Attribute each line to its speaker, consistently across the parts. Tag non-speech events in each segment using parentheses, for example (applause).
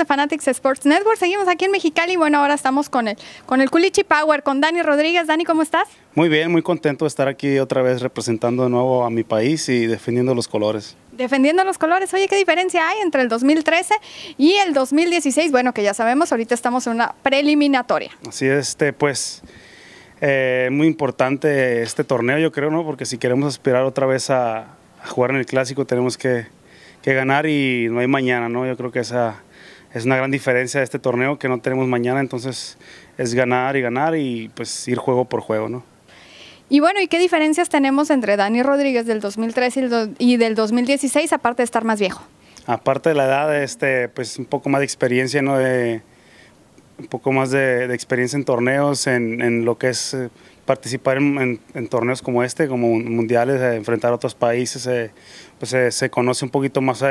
Speaker 1: de Fanatics Sports Network. Seguimos aquí en Mexicali y bueno, ahora estamos con el, con el Culichi Power, con Dani Rodríguez. Dani, ¿cómo estás?
Speaker 2: Muy bien, muy contento de estar aquí otra vez representando de nuevo a mi país y defendiendo los colores.
Speaker 1: Defendiendo los colores, oye, ¿qué diferencia hay entre el 2013 y el 2016? Bueno, que ya sabemos, ahorita estamos en una preliminatoria.
Speaker 2: Así es, este, pues... Eh, muy importante este torneo, yo creo, ¿no? Porque si queremos aspirar otra vez a, jugar en el clásico, tenemos que ganar y no hay mañana, ¿no? Yo creo que esa es una gran diferencia de este torneo que no tenemos mañana, entonces es ganar y ganar y pues ir juego por juego, ¿no?
Speaker 1: Y bueno, ¿y qué diferencias tenemos entre Dani Rodríguez del 2003 y, del 2016, aparte de estar más viejo?
Speaker 2: Aparte de la edad, este, pues un poco más de experiencia, ¿no? De, un poco más de, experiencia en torneos, en, lo que es eh, participar en, torneos como este, como mundiales, eh, enfrentar a otros países, eh, pues se conoce un poquito más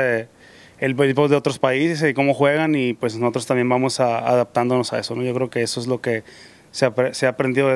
Speaker 2: el béisbol de otros países y cómo juegan y pues nosotros también vamos adaptándonos a eso. ¿no? Yo creo que eso es lo que se, ha, aprendido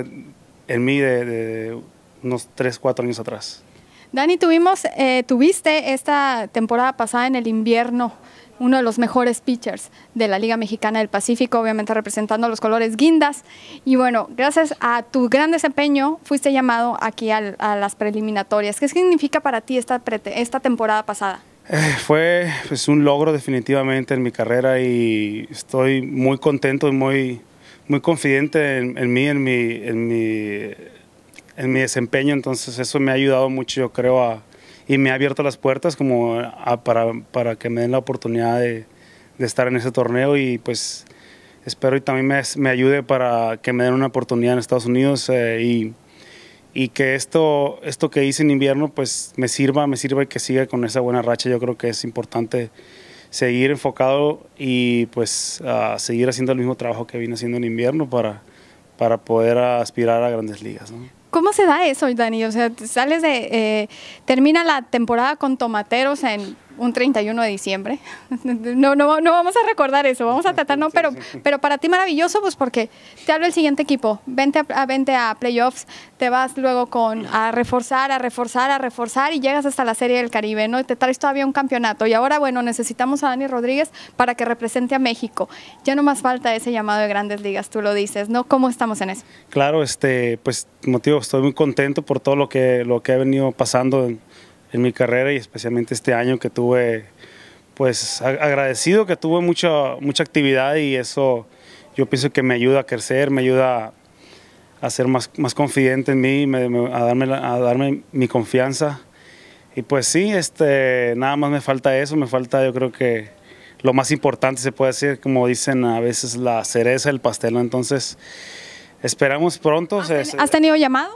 Speaker 2: en, mí de, unos 3, 4 años atrás.
Speaker 1: Dani, tuvimos, eh, tuviste esta temporada pasada en el invierno uno de los mejores pitchers de la Liga Mexicana del Pacífico, obviamente representando los colores guindas. Y bueno, gracias a tu gran desempeño fuiste llamado aquí a, las preliminatorias. ¿Qué significa para ti esta, esta temporada pasada?
Speaker 2: Eh, fue pues, un logro definitivamente en mi carrera y estoy muy contento y muy, muy confidente en, mí, en mi, en, en mi desempeño. Entonces eso me ha ayudado mucho, yo creo, y me ha abierto las puertas como para, que me den la oportunidad de, estar en ese torneo y pues espero y también me, ayude para que me den una oportunidad en Estados Unidos eh, y y que esto, esto que hice en invierno pues me sirva, me sirva y que siga con esa buena racha. Yo creo que es importante seguir enfocado y pues seguir haciendo el mismo trabajo que vine haciendo en invierno para, para poder aspirar a grandes ligas.
Speaker 1: ¿Cómo se da eso, Dani? O sea, sales de, eh, termina la temporada con Tomateros en un 31 de diciembre. (laughs) No, no, no vamos a recordar eso, vamos a (laughs) tratar, no, pero, pero para ti maravilloso, pues porque te hablo el siguiente equipo, vente a, a playoffs, te vas luego con a reforzar, a reforzar, a reforzar y llegas hasta la Serie del Caribe, ¿no? Y te traes todavía un campeonato. Y ahora, bueno, necesitamos a Dani Rodríguez para que represente a México. Ya no más falta ese llamado de grandes ligas, tú lo dices, ¿no? ¿Cómo estamos en eso?
Speaker 2: Claro, este, pues motivo, estoy muy contento por todo lo que, lo que ha venido pasando. En en mi carrera y especialmente este año que tuve, pues agradecido que tuve mucha, mucha actividad y eso yo pienso que me ayuda a crecer, me ayuda a ser más, más confidente en mí, a, darme a darme mi confianza. Y pues sí, este, nada más me falta eso, me falta yo creo que lo más importante se puede decir, como dicen a veces, la cereza el pastel. Entonces, esperamos pronto. ¿Has,
Speaker 1: tenido, llamados?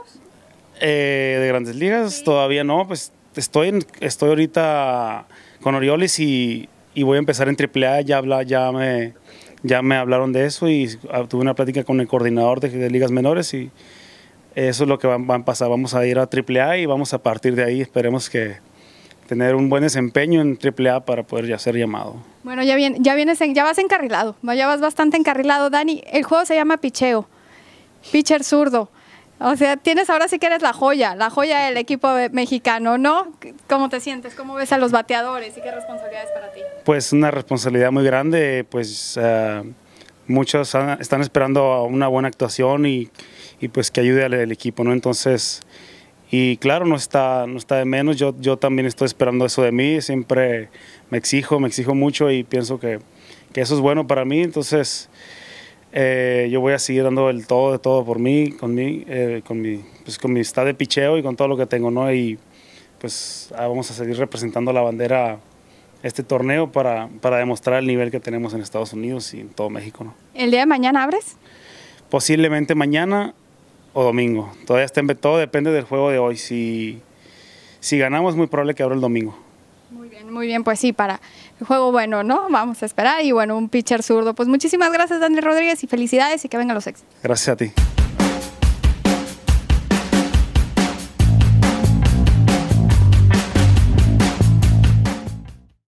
Speaker 2: Eh, de grandes ligas, todavía no, pues estoy, en, estoy ahorita con oriolis y, voy a empezar en AAA, ya, habla, ya, me, ya me hablaron de eso y ah, tuve una plática con el coordinador de, ligas menores y eso es lo que van a pasar, vamos a ir a AAA y vamos a partir de ahí, esperemos que tener un buen desempeño en AAA para poder ya ser llamado.
Speaker 1: Bueno, ya, bien, ya, vienes ya vas encarrilado, ya vas bastante encarrilado. Dani, el juego se llama picheo, pitcher zurdo. O sea, tienes ahora sí que eres la joya, la joya del equipo mexicano, ¿no? ¿Cómo te sientes? ¿Cómo ves a los bateadores y qué responsabilidades para
Speaker 2: ti? Pues una responsabilidad muy grande, pues eh, muchos están esperando una buena actuación y, pues que ayude al, equipo, ¿no? Entonces, y claro, no está, no está de menos, yo, yo también estoy esperando eso de mí, siempre me exijo, me exijo mucho y pienso que eso es bueno para mí, entonces eh, yo voy a seguir dando el todo de todo por mí, con mi, eh, con mi, pues, de picheo y con todo lo que tengo, ¿no? Y pues ah, vamos a seguir representando la bandera este torneo para, demostrar el nivel que tenemos en Estados Unidos y en todo México, ¿no?
Speaker 1: ¿El día de mañana abres?
Speaker 2: Posiblemente mañana o domingo. Todavía está en todo depende del juego de hoy. Si, si ganamos, muy probable que abra el domingo.
Speaker 1: Muy bien, muy bien, pues sí, para juego bueno, ¿no? Vamos a esperar. Y bueno, un pitcher zurdo. Pues muchísimas gracias, Daniel Rodríguez, y felicidades y que vengan los éxitos.
Speaker 2: Gracias a ti.